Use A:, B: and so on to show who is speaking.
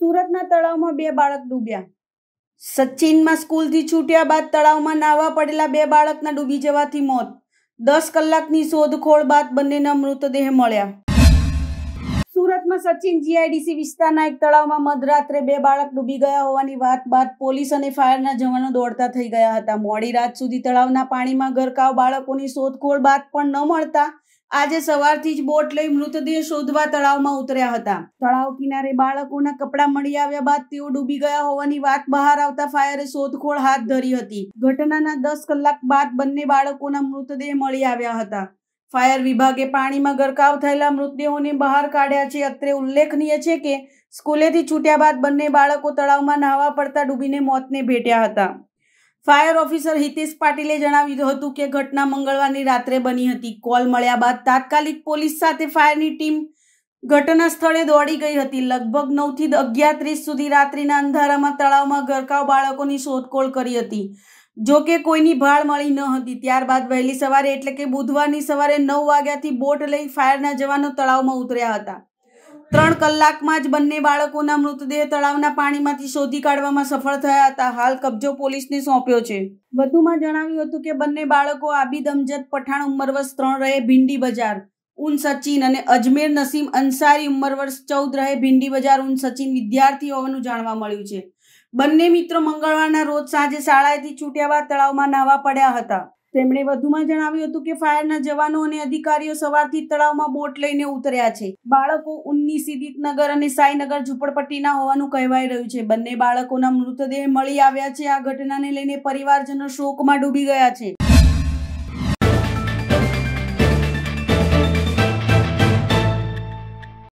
A: સુરતના તળાવમાં બે બાળક ડૂબ્યા સચિનમાં સ્કૂલથી છૂટ્યા બાદ તળાવમાં નાહવા પડેલા બે બાળકના ડૂબી જવાથી મોત દસ કલાકની શોધખોળ બાદ બંનેના મૃતદેહ મળ્યા સુરતમાં સચિન જીઆઈડીસી વિસ્તારના એક તળાવમાં મધરાત્રે બે બાળક ડૂબી ગયા હોવાની વાત બાદ પોલીસ અને ફાયરના જવાનો દોડતા થઈ ગયા હતા મોડી રાત સુધી તળાવના પાણીમાં ગરકાવ બાળકોની શોધખોળ બાદ પણ ન મળતા આજે સવારથી જ બોટ લઈ મૃતદેહ શોધવા તળાવમાં ઉતર્યા હતા તળાવ કિનારે બાળકોના કપડાં મળી આવ્યા બાદ તેઓ ડૂબી ગયા હોવાની વાત બહાર આવતા ફાયરે શોધખોળ હાથ ધરી હતી ઘટનાના દસ કલાક બાદ બંને બાળકોના મૃતદેહ મળી આવ્યા હતા ફાયર વિભાગે પાણીમાં ગરકાવ થયેલા મૃતદેહોને બહાર કાઢ્યા છે અત્રે ઉલ્લેખનીય છે કે સ્કૂલેથી છૂટ્યા બાદ બંને બાળકો તળાવમાં નાહવા પડતા ડૂબીને મોતને ભેટ્યા હતા ફાયર ઓફિસર હિતેશ પાટીલે જણાવ્યું હતું કે ઘટના મંગળવારની રાત્રે બની હતી કોલ મળ્યા બાદ તાત્કાલિક પોલીસ સાથે ફાયરની ટીમ ઘટના સ્થળે દોડી ગઈ હતી લગભગ નવથી અગિયાર ત્રીસ સુધી રાત્રિના અંધારામાં તળાવમાં ગરકાવ બાળકોની શોધખોળ કરી હતી જો કે કોઈની ભાળ મળી ન હતી ત્યારબાદ વહેલી સવારે એટલે કે બુધવારની સવારે નવ વાગ્યાથી બોટ લઈ ફાયરના જવાનો તળાવમાં ઉતર્યા હતા ત્રણ કલાકમાં જ બંને બાળકોના મૃતદેહ તળાવના પાણીમાંથી શોધી કાઢવામાં સફળ થયા હતા હાલ કબજો પોલીસને સોંપ્યો છે વધુમાં જણાવ્યું હતું કે બંને બાળકો આબિદ અમજદ પઠાણ ઉંમર વર્ષ ત્રણ રહે ભીંડી બજાર ઉન સચિન અને અજમેર નસીમ અંસારી વર્ષ ચૌદ રહે ભીંડી બજાર ઉન સચિન વિદ્યાર્થી હોવાનું જાણવા મળ્યું છે બંને મિત્રો મંગળવારના રોજ સાંજે શાળાએથી છૂટ્યા બાદ તળાવમાં નાહવા પડ્યા હતા તેમણે વધુમાં જણાવ્યું હતું કે ફાયરના જવાનો અને અધિકારીઓ સવારથી તળાવમાં બોટ લઈને ઉતર્યા છે બાળકો ઉન્ની સિદ્ધિતનગર અને સાઈનગર ઝુંપડપટ્ટીના હોવાનું કહેવાઈ રહ્યું છે બંને બાળકોના મૃતદેહ મળી આવ્યા છે આ ઘટનાને લઈને પરિવારજનો શોકમાં ડૂબી ગયા છે